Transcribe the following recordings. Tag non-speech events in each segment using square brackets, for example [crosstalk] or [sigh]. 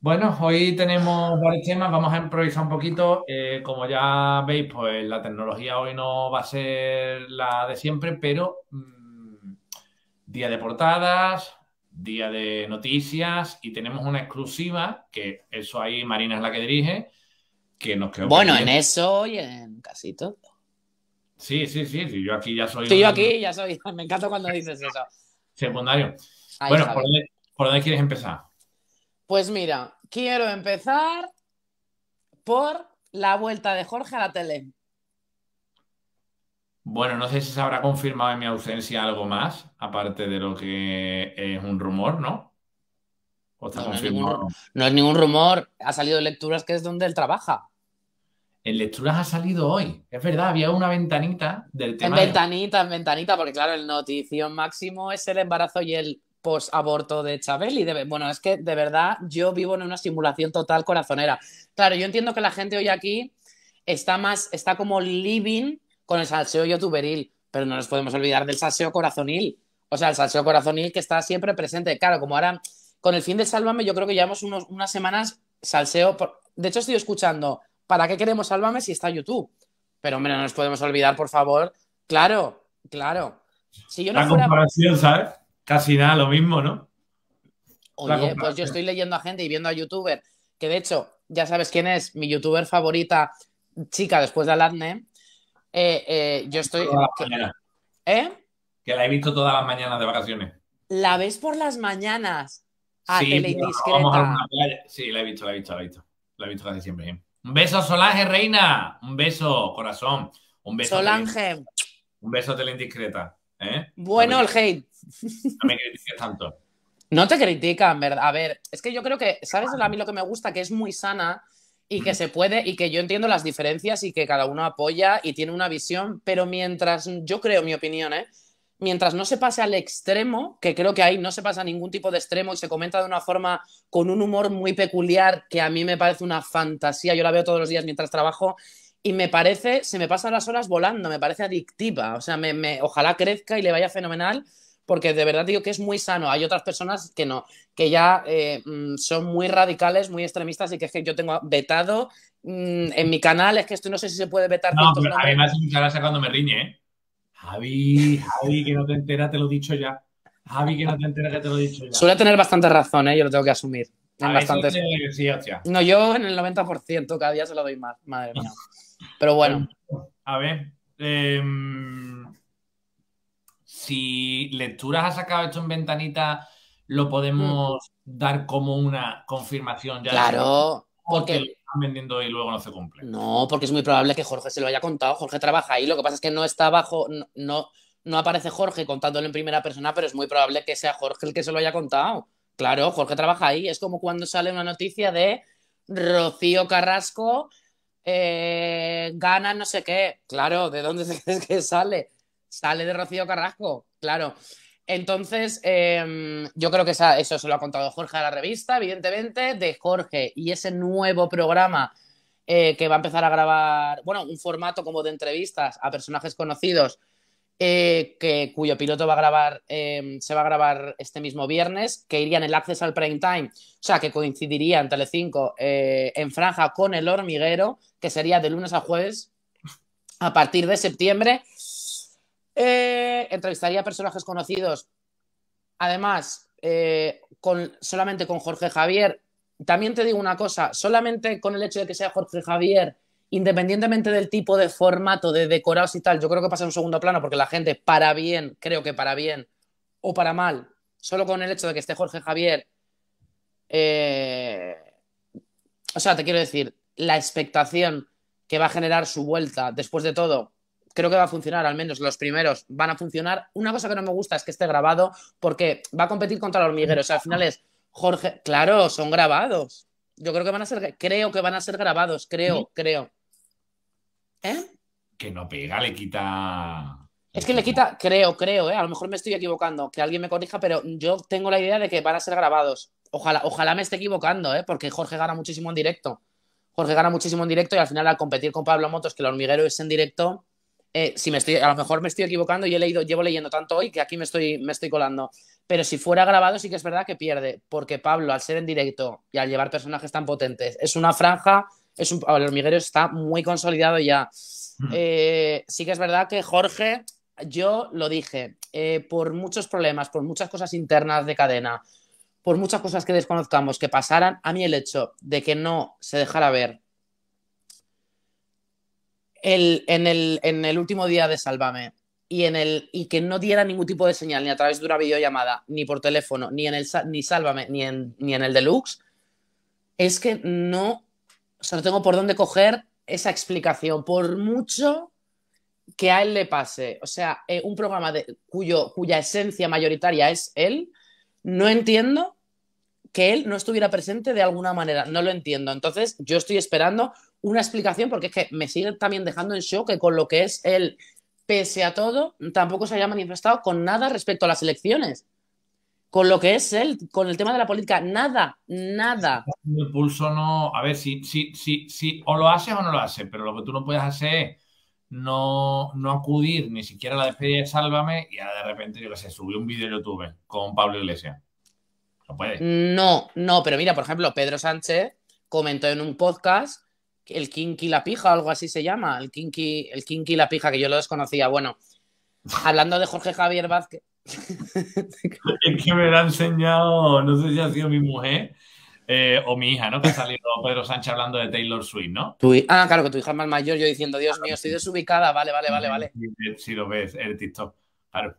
Bueno, hoy tenemos varios temas, vamos a improvisar un poquito. Eh, como ya veis, pues la tecnología hoy no va a ser la de siempre, pero mm, día de portadas, día de noticias y tenemos una exclusiva, que eso ahí Marina es la que dirige, que nos quedó. Bueno, en eso y en casi todo. Sí, sí, sí, yo aquí ya soy. Sí, yo aquí ya soy, [laughs] me encanta cuando dices eso. Secundario. bueno, ¿por dónde quieres empezar? Pues mira, quiero empezar por la vuelta de Jorge a la tele. Bueno, no sé si se habrá confirmado en mi ausencia algo más, aparte de lo que es un rumor, ¿no? ¿O está no, confirmado? No, es ningún, rumor, ha salido lecturas que es donde él trabaja. En lecturas ha salido hoy, es verdad, había una ventanita del tema. En ventanita, en ventanita, porque claro, el notición máximo es el embarazo y el post-aborto de Chabeli. de, bueno, es que de verdad yo vivo en una simulación total corazonera. Claro, yo entiendo que la gente hoy aquí está más, está como living con el salseo youtuberil, pero no nos podemos olvidar del salseo corazonil. O sea, el salseo corazonil que está siempre presente. Claro, como ahora, con el fin de Sálvame, yo creo que llevamos unas semanas salseo. Por... De hecho, estoy escuchando, ¿para qué queremos Sálvame si está YouTube? Pero, hombre, no nos podemos olvidar, por favor. Claro, claro. Si yo no fuera... ¿sabes? casi nada lo mismo, ¿no? Oye, pues yo estoy leyendo a gente y viendo a youtuber que de hecho, ya sabes quién es, mi youtuber favorita, chica después de Aladne. Eh, eh, yo estoy. ¿Eh? Que la he visto todas las mañanas de vacaciones. ¿La ves por las mañanas? Ah, a sí, Sí, la he visto, la he visto, la he visto. La he visto casi siempre. Un beso, Solange, reina. Un beso, corazón. Un beso. Solange. Un beso, tele indiscreta. ¿Eh? Bueno, el hate. [laughs] No me critiques tanto. No te critican, ¿verdad? A ver, es que yo creo que, ¿sabes? A mí lo que me gusta, que es muy sana y que se puede, y que yo entiendo las diferencias y que cada uno apoya y tiene una visión, pero mientras, yo creo, mi opinión, ¿eh? Mientras no se pase al extremo, que creo que ahí no se pasa a ningún tipo de extremo y se comenta de una forma con un humor muy peculiar que a mí me parece una fantasía, yo la veo todos los días mientras trabajo, y me parece, se me pasan las horas volando, me parece adictiva, o sea, me, ojalá crezca y le vaya fenomenal, porque de verdad digo que es muy sano. Hay otras personas que no, que ya eh, mm, son muy radicales, muy extremistas y que es que yo tengo vetado mm, en mi canal, es que esto no sé si se puede vetar. No, pero me riñe, ¿eh? Javi, Javi, que no te enteras, te lo he dicho ya. Javi, que no te enteras, que te lo he dicho ya. Suele tener bastante razón, ¿eh? yo lo tengo que asumir. En no, yo en el 90% cada día se lo doy más, madre mía. [laughs] Pero bueno. Em, a ver. Em, si lecturas ha sacado esto en ventanita, lo podemos mm. dar como una confirmación. Ya claro. Porque, lo están vendiendo y luego no se cumple. No, porque es muy probable que Jorge se lo haya contado. Jorge trabaja ahí. Lo que pasa es que no está abajo, no, no aparece Jorge contándolo en primera persona, pero es muy probable que sea Jorge el que se lo haya contado. Claro, Jorge trabaja ahí. Es como cuando sale una noticia de Rocío Carrasco eh, gana no sé qué. Claro, ¿de dónde [laughs] crees que sale? Sale de Rocío Carrasco, claro. Entonces, em, yo creo que eso se lo ha contado Jorge a la revista, evidentemente, de Jorge y ese nuevo programa eh, que va a empezar a grabar, bueno, un formato como de entrevistas a personajes conocidos eh, que, cuyo piloto va a grabar, em, se va a grabar este mismo viernes, que iría en el Access al Prime Time, o sea, que coincidiría en Telecinco eh, en franja con El Hormiguero, que sería de lunes a jueves a partir de septiembre. Eh, entrevistaría personajes conocidos, además, eh, solamente con Jorge Javier. También te digo una cosa, solamente con el hecho de que sea Jorge Javier independientemente del tipo de formato, de decorados y tal, yo creo que pasa en un segundo plano porque la gente, para bien, creo que para bien o para mal, solo con el hecho de que esté Jorge Javier, eh, o sea, te quiero decir, la expectación que va a generar su vuelta después de todo, creo que va a funcionar, al menos los primeros van a funcionar. Una cosa que no me gusta es que esté grabado porque va a competir contra los hormiguero, o sea, al final es Jorge, claro, son grabados. Yo creo que van a ser, creo que van a ser grabados, creo, creo. ¿Eh? Que no pega, le quita. Es que le quita, creo, creo, ¿eh? a lo mejor me estoy equivocando, que alguien me corrija, pero yo tengo la idea de que van a ser grabados. Ojalá, ojalá me esté equivocando, ¿eh? porque Jorge gana muchísimo en directo. Jorge gana muchísimo en directo y al final al competir con Pablo Motos, que el hormiguero es en directo, eh, si me estoy, a lo mejor me estoy equivocando y he leído, llevo leyendo tanto hoy que aquí me estoy, me estoy colando. Pero si fuera grabado sí que es verdad que pierde, porque Pablo al ser en directo y al llevar personajes tan potentes es una franja es un, el hormiguero está muy consolidado ya. Eh, sí que es verdad que Jorge, yo lo dije, eh, por muchos problemas, por muchas cosas internas de cadena, por muchas cosas que desconozcamos que pasaran, a mí el hecho de que no se dejara ver en, el, último día de Sálvame y, en el, y que no diera ningún tipo de señal, ni a través de una videollamada, ni por teléfono, ni en el ni Sálvame, ni ni en el Deluxe, es que no o sea, no tengo por dónde coger esa explicación, por mucho que a él le pase. O sea, eh, un programa cuya esencia mayoritaria es él, no entiendo que él no estuviera presente de alguna manera, no lo entiendo. Entonces, yo estoy esperando una explicación porque es que me sigue también dejando en shock que con lo que es él, pese a todo, tampoco se haya manifestado con nada respecto a las elecciones con lo que es él, con el tema de la política. Nada, nada. El pulso no. A ver, si, si, si, si o lo haces o no lo haces, pero lo que tú no puedes hacer es no, acudir ni siquiera a la despedida de Sálvame y ahora de repente, yo qué sé, subí un vídeo en YouTube con Pablo Iglesias. No puede. No, no, pero mira, por ejemplo, Pedro Sánchez comentó en un podcast el Kinky la pija, algo así se llama, el Kinky, el kinky la pija, que yo lo desconocía. Bueno, hablando de Jorge Javier Vázquez es que me la ha enseñado, no sé si ha sido mi mujer eh, o mi hija, ¿no? Que ha salido Pedro Sánchez hablando de Taylor Swift, ¿no? ah, claro, que tu hija es más mayor, yo diciendo, Dios mío, estoy desubicada, vale, vale, vale, vale. Si, lo ves, en TikTok, claro.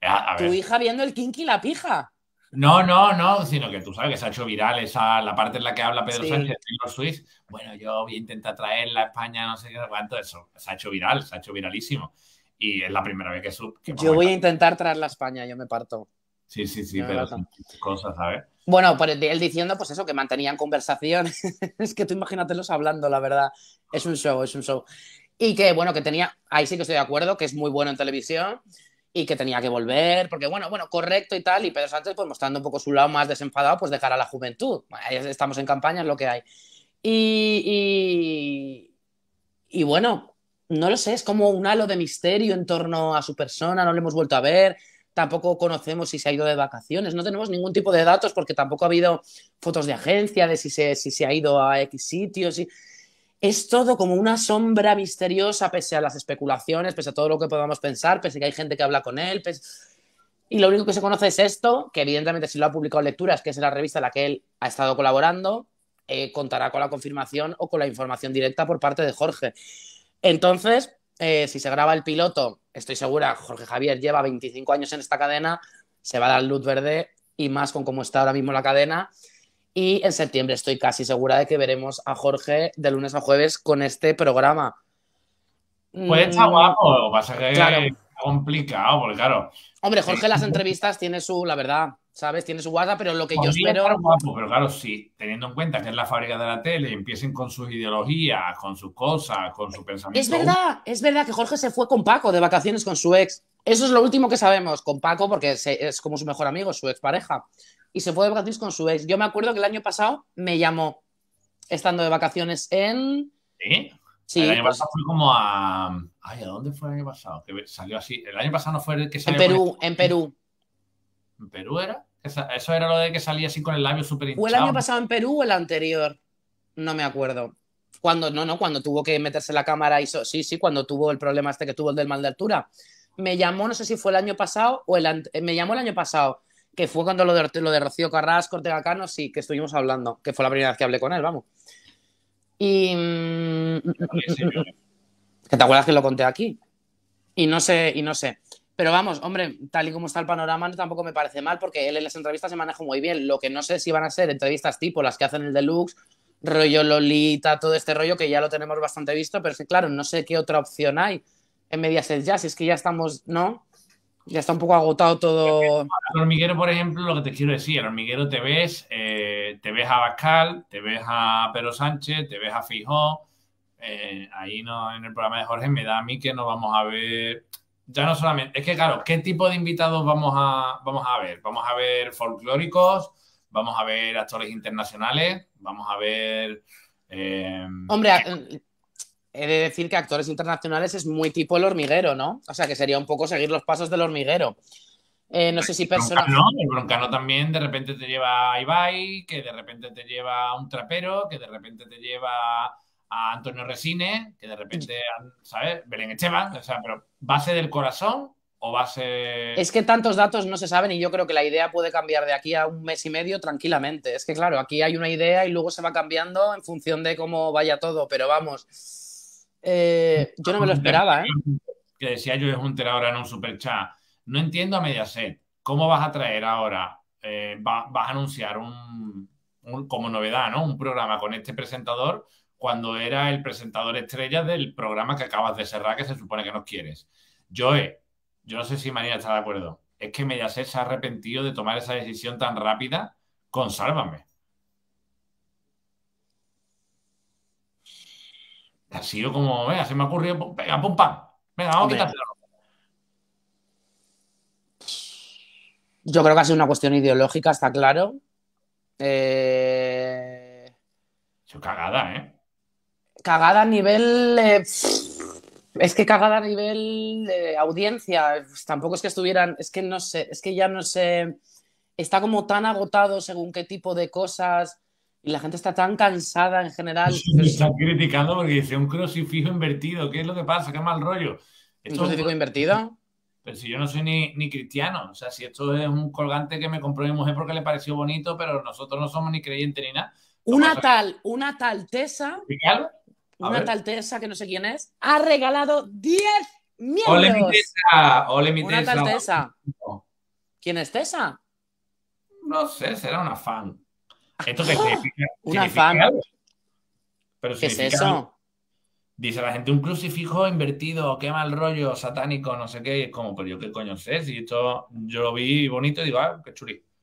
Eh, tu hija viendo el kinky la pija. No, no, no, sino que tú sabes que se ha hecho viral esa la parte en la que habla Pedro Sánchez de Taylor Swift. Bueno, yo voy a intentar traerla a España, no sé qué, cuánto eso. Se ha hecho viral, se ha hecho viralísimo y es la primera vez que yo voy a intentar traerla a España, yo me parto. Sí, sí, sí, pero son cosas, ¿sabes? Bueno, por él diciendo, pues eso, que mantenían conversación. [laughs] es que tú imagínatelos hablando, la verdad. Es un show, es un show. Y que, bueno, que tenía, ahí sí que estoy de acuerdo, que es muy bueno en televisión y que tenía que volver, porque, bueno, bueno, correcto y tal. Y Pedro Sánchez, pues mostrando un poco su lado más desenfadado, pues dejar a la juventud. estamos en campaña, es lo que hay. y, y, y bueno, no lo sé, es como un halo de misterio en torno a su persona, no lo hemos vuelto a ver, tampoco conocemos si se ha ido de vacaciones, no tenemos ningún tipo de datos porque tampoco ha habido fotos de agencia de si se, ha ido a X sitios. Y... Es todo como una sombra misteriosa pese a las especulaciones, pese a todo lo que podamos pensar, pese a que hay gente que habla con él. Y lo único que se conoce es esto, que evidentemente si lo ha publicado Lecturas, que es la revista en la que él ha estado colaborando, eh, contará con la confirmación o con la información directa por parte de Jorge. Entonces, eh, si se graba el piloto, estoy segura, Jorge Javier lleva 25 años en esta cadena, se va a dar luz verde y más con cómo está ahora mismo la cadena. Y en septiembre estoy casi segura de que veremos a Jorge de lunes a jueves con este programa. Puede mm, estar guapo, pasa que complicado, porque claro. Hombre, Jorge eh, las entrevistas tiene su, la verdad, ¿sabes? Tiene su guarda, pero lo que yo espero... pero claro, sí, teniendo en cuenta que es la fábrica de la tele, empiecen con sus ideologías, con sus cosas, con su pensamiento. Es verdad, es verdad que Jorge se fue con Paco de vacaciones con su ex. Eso es lo último que sabemos con Paco, porque es como su mejor amigo, su expareja. Y se fue de vacaciones con su ex. Yo me acuerdo que el año pasado me llamó estando de vacaciones en... ¿Sí? el año pues pasado fue como a. Ay, ¿a dónde fue el año pasado? Que salió así. El año pasado no fue el que salió. En Perú, este. en Perú. ¿En Perú era? Eso era lo de que salía así con el labio súper ¿O el año pasado en Perú o el anterior? No me acuerdo. Cuando, no, no, cuando tuvo que meterse la cámara, y sí, sí, cuando tuvo el problema este que tuvo el del mal de altura. Me llamó, no sé si fue el año pasado o el, eh, me llamó el año pasado, que fue cuando lo de, lo de Rocío Carrasco, Ortega Cano, sí, que estuvimos hablando, que fue la primera vez que hablé con él, vamos. Y... ¿Te acuerdas que lo conté aquí? Y no sé, y no sé. Pero vamos, hombre, tal y como está el panorama, no tampoco me parece mal porque él en las entrevistas se maneja muy bien. Lo que no sé si van a ser entrevistas tipo las que hacen el Deluxe, rollo Lolita, todo este rollo que ya lo tenemos bastante visto, pero es que claro, no sé qué otra opción hay en Mediaset ya, si es que ya estamos, ¿no? Ya está un poco agotado todo. El hormiguero, por ejemplo, lo que te quiero decir, el hormiguero te ves, eh, te ves a Bascal, te ves a Pedro Sánchez, te ves a Fijó. Eh, ahí no, en el programa de Jorge me da a mí que no vamos a ver ya no solamente, es que claro, ¿qué tipo de invitados vamos a, vamos a ver? Vamos a ver folclóricos, vamos a ver actores internacionales, vamos a ver... Eh, Hombre, eh, he de decir que actores internacionales es muy tipo el hormiguero, ¿no? O sea, que sería un poco seguir los pasos del hormiguero. Eh, no sé si personas. El broncano también de repente te lleva a Ibai, que de repente te lleva a un trapero, que de repente te lleva a Antonio Resine, que de repente, ¿sabes? Belén Esteban, o sea, pero base del corazón o base... Es que tantos datos no se saben y yo creo que la idea puede cambiar de aquí a un mes y medio tranquilamente. Es que claro, aquí hay una idea y luego se va cambiando en función de cómo vaya todo, pero vamos, eh, yo no me lo esperaba, ¿eh? Que decía yo es Hunter ahora en un super chat. No entiendo a Mediaset. ¿Cómo vas a traer ahora? Eh, vas a anunciar un, como novedad, ¿no? Un programa con este presentador cuando era el presentador estrella del programa que acabas de cerrar, que se supone que no quieres. Joe, yo no sé si María está de acuerdo. Es que Mediaset se ha arrepentido de tomar esa decisión tan rápida con Sálvame. Ha sido como, venga, se me ha ocurrido, venga, pum, pam. Venga, vamos a quitarlo. Yo creo que ha sido una cuestión ideológica, está claro. Eh... Su cagada, ¿eh? cagada a nivel. Eh, es que cagada a nivel de audiencia. Tampoco es que estuvieran. Es que no sé. Es que ya no sé. Está como tan agotado según qué tipo de cosas. Y la gente está tan cansada en general. Se está criticando porque dice un crucifijo invertido. ¿Qué es lo que pasa? ¿Qué mal rollo? ¿Un crucifijo invertido? Pero si yo no soy ni, cristiano, o sea, si esto es un colgante que me compró mi mujer porque le pareció bonito, pero nosotros no somos ni creyentes ni nada. una tal, una tal Tesa una tal Tessa, que no sé quién es, ha regalado 10 miembros. Ole mi Tessa, ole mi Una tal Tessa. ¿Quién es Tessa? No sé, será una fan. ¿Esto qué ¡Ah! significa? ¿Una fan? Pero ¿Qué es eso? Dice la gente, un crucifijo invertido, qué mal rollo, satánico, no sé qué. Y es como, pero yo qué coño sé, si esto yo lo vi bonito y digo, ah, qué churi.